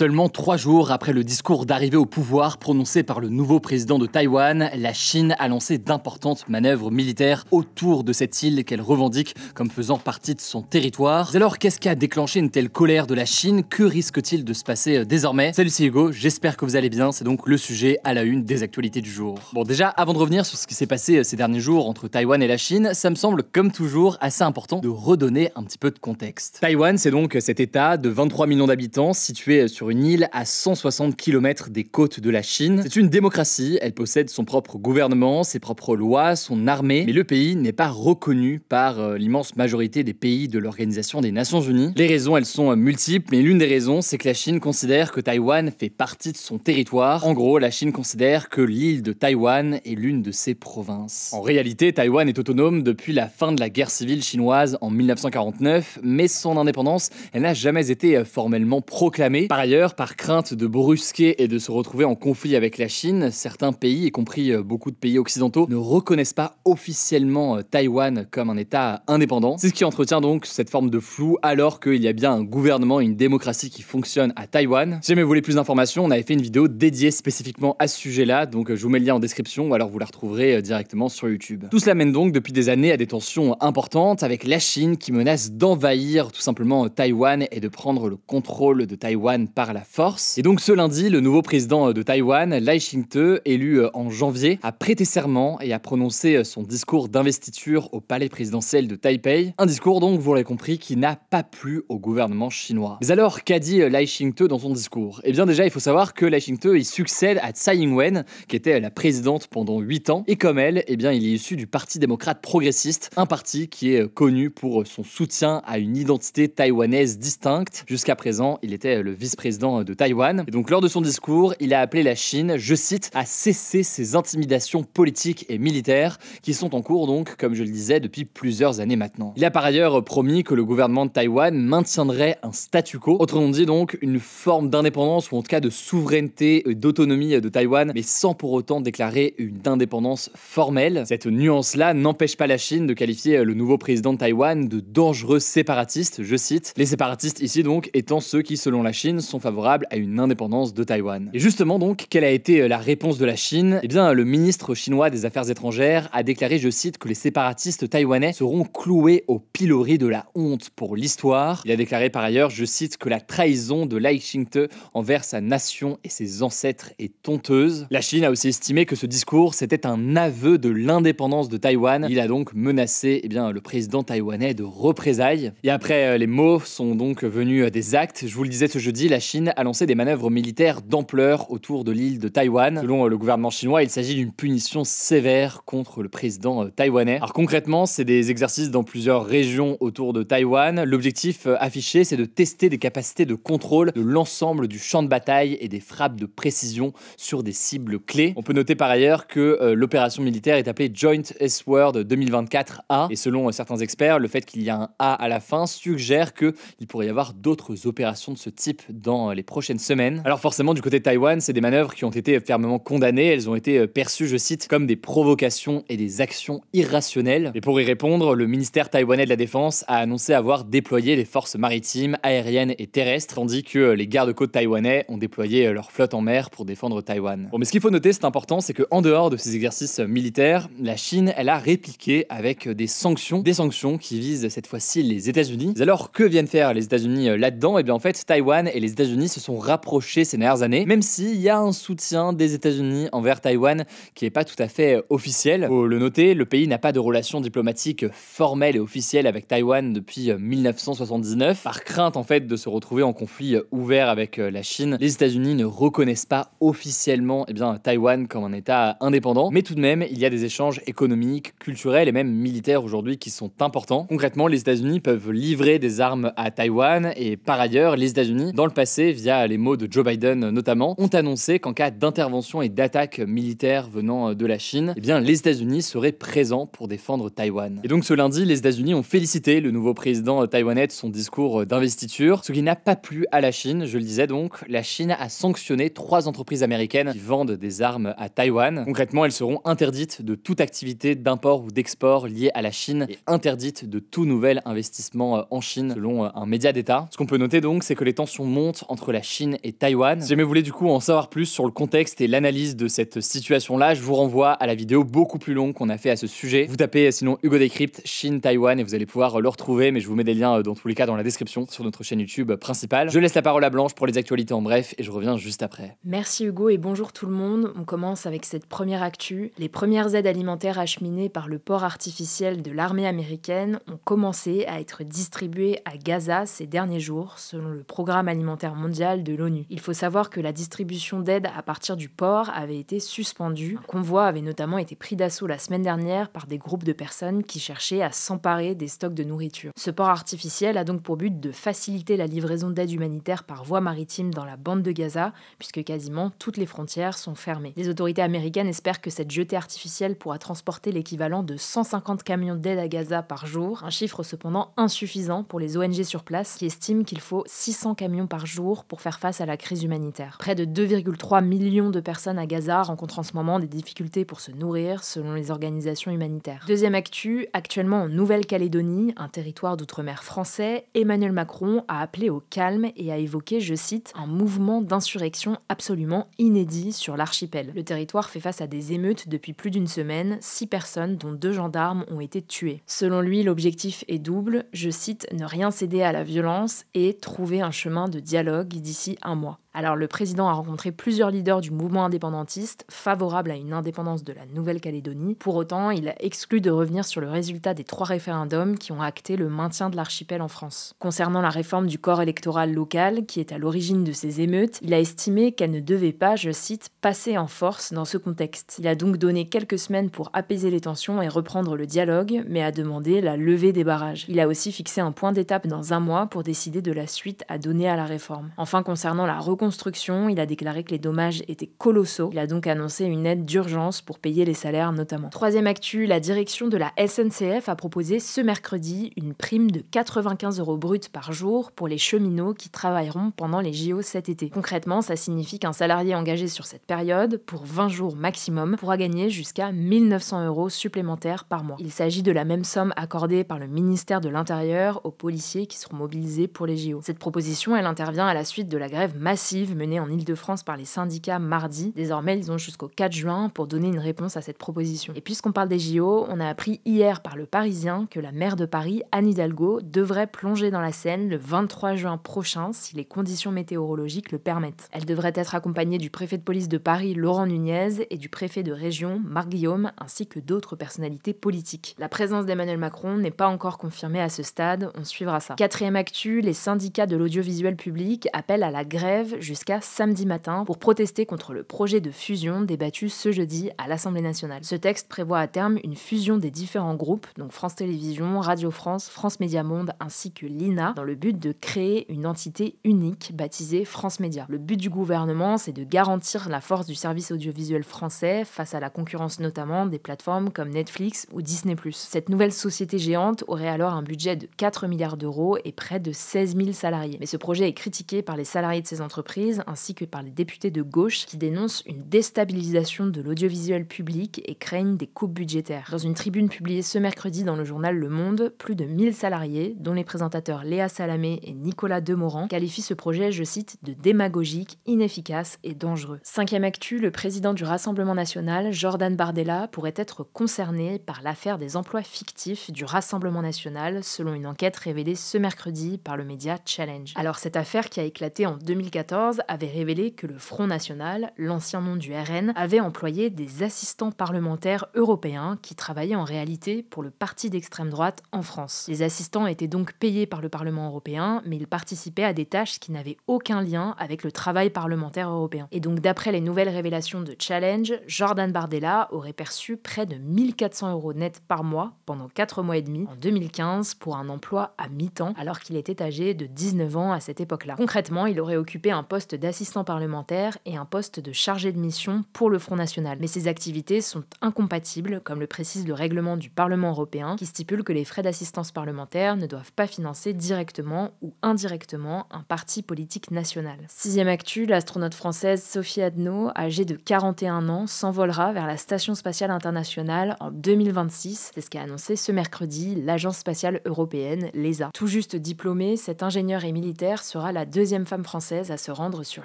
Seulement trois jours après le discours d'arrivée au pouvoir prononcé par le nouveau président de Taïwan, la Chine a lancé d'importantes manœuvres militaires autour de cette île qu'elle revendique comme faisant partie de son territoire. Alors qu'est-ce qui a déclenché une telle colère de la Chine Que risque-t-il de se passer euh, désormais Salut c'est Hugo, j'espère que vous allez bien, c'est donc le sujet à la une des actualités du jour. Bon déjà, avant de revenir sur ce qui s'est passé euh, ces derniers jours entre Taïwan et la Chine, ça me semble comme toujours assez important de redonner un petit peu de contexte. Taïwan c'est donc cet état de 23 millions d'habitants situé euh, sur une une île à 160 km des côtes de la Chine. C'est une démocratie, elle possède son propre gouvernement, ses propres lois, son armée, mais le pays n'est pas reconnu par euh, l'immense majorité des pays de l'Organisation des Nations Unies. Les raisons, elles sont euh, multiples, mais l'une des raisons, c'est que la Chine considère que Taïwan fait partie de son territoire. En gros, la Chine considère que l'île de Taïwan est l'une de ses provinces. En réalité, Taïwan est autonome depuis la fin de la guerre civile chinoise en 1949, mais son indépendance, elle n'a jamais été euh, formellement proclamée. Par ailleurs, par crainte de brusquer et de se retrouver en conflit avec la Chine, certains pays, y compris euh, beaucoup de pays occidentaux, ne reconnaissent pas officiellement euh, Taïwan comme un État indépendant. C'est ce qui entretient donc cette forme de flou alors qu'il y a bien un gouvernement une démocratie qui fonctionne à Taïwan. Si jamais vous voulez plus d'informations, on avait fait une vidéo dédiée spécifiquement à ce sujet-là, donc euh, je vous mets le lien en description ou alors vous la retrouverez directement sur YouTube. Tout cela mène donc depuis des années à des tensions importantes avec la Chine qui menace d'envahir tout simplement Taïwan et de prendre le contrôle de Taïwan par la force. Et donc ce lundi, le nouveau président euh, de Taïwan, Lai Ching-te, élu euh, en janvier, a prêté serment et a prononcé euh, son discours d'investiture au palais présidentiel de Taipei. Un discours donc, vous l'avez compris, qui n'a pas plu au gouvernement chinois. Mais alors, qu'a dit Lai Ching-te dans son discours Eh bien déjà, il faut savoir que Lai Ching-te, il succède à Tsai Ing-wen, qui était la présidente pendant 8 ans, et comme elle, eh bien, il est issu du Parti démocrate progressiste, un parti qui est connu pour son soutien à une identité taïwanaise distincte. Jusqu'à présent, il était le vice-président président euh, de Taïwan. Et donc lors de son discours, il a appelé la Chine, je cite, à cesser ses intimidations politiques et militaires qui sont en cours donc, comme je le disais, depuis plusieurs années maintenant. Il a par ailleurs euh, promis que le gouvernement de Taïwan maintiendrait un statu quo, autrement dit donc une forme d'indépendance ou en tout cas de souveraineté et euh, d'autonomie de Taïwan, mais sans pour autant déclarer une indépendance formelle. Cette nuance-là n'empêche pas la Chine de qualifier le nouveau président de Taïwan de dangereux séparatiste, je cite. Les séparatistes ici donc étant ceux qui, selon la Chine, sont favorable à une indépendance de Taïwan. Et justement donc, quelle a été euh, la réponse de la Chine Eh bien, le ministre chinois des Affaires étrangères a déclaré, je cite, que les séparatistes taïwanais seront cloués au pilori de la honte pour l'histoire. Il a déclaré par ailleurs, je cite, que la trahison de Lai Ching-te envers sa nation et ses ancêtres est honteuse. La Chine a aussi estimé que ce discours, c'était un aveu de l'indépendance de Taïwan. Il a donc menacé eh bien, le président taïwanais de représailles. Et après, euh, les mots sont donc venus euh, des actes. Je vous le disais ce jeudi, la Chine a lancé des manœuvres militaires d'ampleur autour de l'île de Taïwan. Selon euh, le gouvernement chinois, il s'agit d'une punition sévère contre le président euh, taïwanais. Alors concrètement, c'est des exercices dans plusieurs régions autour de Taïwan. L'objectif euh, affiché, c'est de tester des capacités de contrôle de l'ensemble du champ de bataille et des frappes de précision sur des cibles clés. On peut noter par ailleurs que l'opération militaire est appelée Joint S-Word 2024A et selon certains experts, le fait qu'il y a un A à la fin suggère qu'il pourrait y avoir d'autres opérations de ce type dans euh, les prochaines semaines. Alors forcément, du côté de Taïwan, c'est des manœuvres qui ont été fermement condamnées. Elles ont été euh, perçues, je cite, comme des provocations et des actions irrationnelles. Et pour y répondre, le ministère taïwanais de la Défense a annoncé avoir déployé les forces maritimes, aériennes et terrestres, tandis que euh, les gardes-côtes taïwanais ont déployé leur flotte en mer pour défendre Taïwan. Bon, mais ce qu'il faut noter, c'est important, c'est que en dehors de ces exercices militaires, la Chine, elle a répliqué avec des sanctions, des sanctions qui visent cette fois-ci les États-Unis. Alors que viennent faire les États-Unis là-dedans Eh bien en fait, Taïwan et les États-Unis se sont rapprochés ces dernières années, même s'il y a un soutien des États-Unis envers Taïwan qui n'est pas tout à fait euh, officiel. Pour le noter, le pays n'a pas de relations diplomatiques formelles et officielles avec Taïwan depuis 1979. Euh, par crainte en fait de se retrouver en conflit euh, ouvert avec la Chine, les États-Unis ne reconnaissent pas officiellement et eh bien, Taïwan comme un État indépendant, mais tout de même, il y a des échanges économiques, culturels et même militaires aujourd'hui qui sont importants. Concrètement, les États-Unis peuvent livrer des armes à Taïwan et par ailleurs, les États-Unis, dans le passé, via les mots de Joe Biden euh, notamment, ont annoncé qu'en cas d'intervention et d'attaque militaire venant euh, de la Chine, eh bien, les États-Unis seraient présents pour défendre Taïwan. Et donc ce lundi, les États-Unis ont félicité le nouveau président euh, taïwanais de son discours d'investiture, ce qui n'a pas plu à la Chine, je le disais donc. La Chine a sanctionné trois entreprises américaines qui vendent des armes à Taïwan. Concrètement, elles seront interdites de toute activité d'import ou d'export liée à la Chine et interdites de tout nouvel investissement en Chine, selon un média d'État. Ce qu'on peut noter donc, c'est que les tensions montent entre la Chine et Taïwan. Si jamais vous voulez du coup en savoir plus sur le contexte et l'analyse de cette situation-là, je vous renvoie à la vidéo beaucoup plus longue qu'on a fait à ce sujet. Vous tapez euh, sinon Hugo Décrypte, Chine, Taïwan et vous allez pouvoir euh, le retrouver, mais je vous mets des liens euh, dans tous les cas dans la description sur notre chaîne YouTube principale. Je laisse la parole à Blanche pour les actualités en bref et je reviens juste après. Merci Hugo et bonjour tout le monde. On commence avec cette première actu. Les premières aides alimentaires acheminées par le port artificiel de l'armée américaine ont commencé à être distribuées à Gaza ces derniers jours selon le programme alimentaire mondiale de l'ONU. Il faut savoir que la distribution d'aide à partir du port avait été suspendue. Un convoi avait notamment été pris d'assaut la semaine dernière par des groupes de personnes qui cherchaient à s'emparer des stocks de nourriture. Ce port artificiel a donc pour but de faciliter la livraison d'aide humanitaire par voie maritime dans la bande de Gaza, puisque quasiment toutes les frontières sont fermées. Les autorités américaines espèrent que cette jetée artificielle pourra transporter l'équivalent de 150 camions d'aide à Gaza par jour, un chiffre cependant insuffisant pour les ONG sur place qui estiment qu'il faut 600 camions par jour pour faire face à la crise humanitaire. Près de 2,3 millions de personnes à Gaza rencontrent en ce moment des difficultés pour se nourrir, selon les organisations humanitaires. Deuxième actu, actuellement en Nouvelle-Calédonie, un territoire d'outre-mer français, Emmanuel Macron a appelé au calme et a évoqué, je cite, un mouvement d'insurrection absolument inédit sur l'archipel. Le territoire fait face à des émeutes depuis plus d'une semaine, six personnes, dont deux gendarmes, ont été tuées. Selon lui, l'objectif est double, je cite, ne rien céder à la violence et trouver un chemin de dialogue d'ici un mois. Alors le président a rencontré plusieurs leaders du mouvement indépendantiste favorable à une indépendance de la Nouvelle-Calédonie. Pour autant, il a exclu de revenir sur le résultat des trois référendums qui ont acté le maintien de l'archipel en France. Concernant la réforme du corps électoral local, qui est à l'origine de ces émeutes, il a estimé qu'elle ne devait pas, je cite, passer en force dans ce contexte. Il a donc donné quelques semaines pour apaiser les tensions et reprendre le dialogue, mais a demandé la levée des barrages. Il a aussi fixé un point d'étape dans un mois pour décider de la suite à donner à la réforme. Enfin, concernant la reconstruction, il a déclaré que les dommages étaient colossaux. Il a donc annoncé une aide d'urgence pour payer les salaires notamment. Troisième actu, la direction de la SNCF a proposé ce mercredi une prime de 95 euros bruts par jour pour les cheminots qui travailleront pendant les JO cet été. Concrètement, ça signifie qu'un salarié engagé sur cette période, pour 20 jours maximum, pourra gagner jusqu'à 1900 euros supplémentaires par mois. Il s'agit de la même somme accordée par le ministère de l'Intérieur aux policiers qui seront mobilisés pour les JO. Cette proposition, elle intervient à la suite de la grève massive menée en Ile-de-France par les syndicats mardi. Désormais, ils ont jusqu'au 4 juin pour donner une réponse à cette proposition. Et puisqu'on parle des JO, on a appris hier par le Parisien que la maire de Paris, Anne Hidalgo, devrait plonger dans la Seine le 23 juin prochain si les conditions météorologiques le permettent. Elle devrait être accompagnée du préfet de police de Paris, Laurent Nunez, et du préfet de région, Marc Guillaume, ainsi que d'autres personnalités politiques. La présence d'Emmanuel Macron n'est pas encore confirmée à ce stade, on suivra ça. Quatrième actu, les syndicats de l'audiovisuel public appelle à la grève jusqu'à samedi matin pour protester contre le projet de fusion débattu ce jeudi à l'Assemblée nationale. Ce texte prévoit à terme une fusion des différents groupes, donc France Télévisions, Radio France, France Média Monde ainsi que l'INA, dans le but de créer une entité unique baptisée France Média. Le but du gouvernement, c'est de garantir la force du service audiovisuel français face à la concurrence notamment des plateformes comme Netflix ou Disney+. Cette nouvelle société géante aurait alors un budget de 4 milliards d'euros et près de 16 000 salariés. Mais ce projet est critiqué par les salariés de ces entreprises ainsi que par les députés de gauche qui dénoncent une déstabilisation de l'audiovisuel public et craignent des coupes budgétaires. Dans une tribune publiée ce mercredi dans le journal Le Monde, plus de 1000 salariés, dont les présentateurs Léa Salamé et Nicolas Demorand, qualifient ce projet, je cite, de démagogique, inefficace et dangereux. Cinquième actu, le président du Rassemblement national, Jordan Bardella, pourrait être concerné par l'affaire des emplois fictifs du Rassemblement national, selon une enquête révélée ce mercredi par le média Challenge. Alors cette affaire qui éclaté en 2014 avait révélé que le Front National, l'ancien nom du RN, avait employé des assistants parlementaires européens qui travaillaient en réalité pour le parti d'extrême droite en France. Les assistants étaient donc payés par le Parlement européen, mais ils participaient à des tâches qui n'avaient aucun lien avec le travail parlementaire européen. Et donc d'après les nouvelles révélations de Challenge, Jordan Bardella aurait perçu près de 1400 euros net par mois pendant 4 mois et demi en 2015 pour un emploi à mi-temps alors qu'il était âgé de 19 ans à cette époque-là. Concrètement, il aurait occupé un poste d'assistant parlementaire et un poste de chargé de mission pour le Front National. Mais ces activités sont incompatibles, comme le précise le règlement du Parlement européen, qui stipule que les frais d'assistance parlementaire ne doivent pas financer directement ou indirectement un parti politique national. Sixième actu, l'astronaute française Sophie Adno, âgée de 41 ans, s'envolera vers la Station spatiale internationale en 2026. C'est ce qu'a annoncé ce mercredi l'Agence spatiale européenne, l'ESA. Tout juste diplômée, cette ingénieure et militaire sera la deuxième femme française à se rendre sur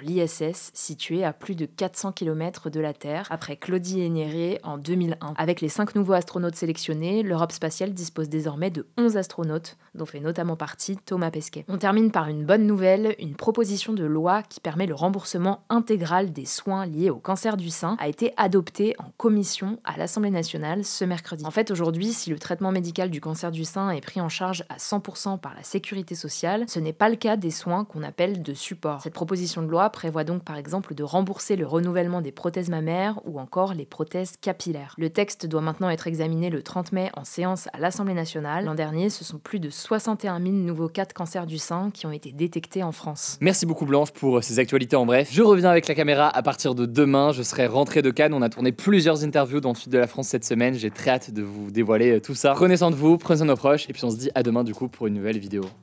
l'ISS, située à plus de 400 km de la Terre, après Claudie Hénéré en 2001. Avec les cinq nouveaux astronautes sélectionnés, l'Europe spatiale dispose désormais de 11 astronautes, dont fait notamment partie Thomas Pesquet. On termine par une bonne nouvelle, une proposition de loi qui permet le remboursement intégral des soins liés au cancer du sein a été adoptée en commission à l'Assemblée nationale ce mercredi. En fait, aujourd'hui, si le traitement médical du cancer du sein est pris en charge à 100% par la sécurité sociale, ce n'est pas le cas des soins qu'on a de support. Cette proposition de loi prévoit donc par exemple de rembourser le renouvellement des prothèses mammaires ou encore les prothèses capillaires. Le texte doit maintenant être examiné le 30 mai en séance à l'Assemblée nationale. L'an dernier, ce sont plus de 61 000 nouveaux cas de cancer du sein qui ont été détectés en France. Merci beaucoup Blanche pour euh, ces actualités en bref. Je reviens avec la caméra à partir de demain. Je serai rentré de Cannes. On a tourné plusieurs interviews dans le sud de la France cette semaine. J'ai très hâte de vous dévoiler euh, tout ça. Prenez soin de vous, prenez soin de nos proches et puis on se dit à demain du coup pour une nouvelle vidéo.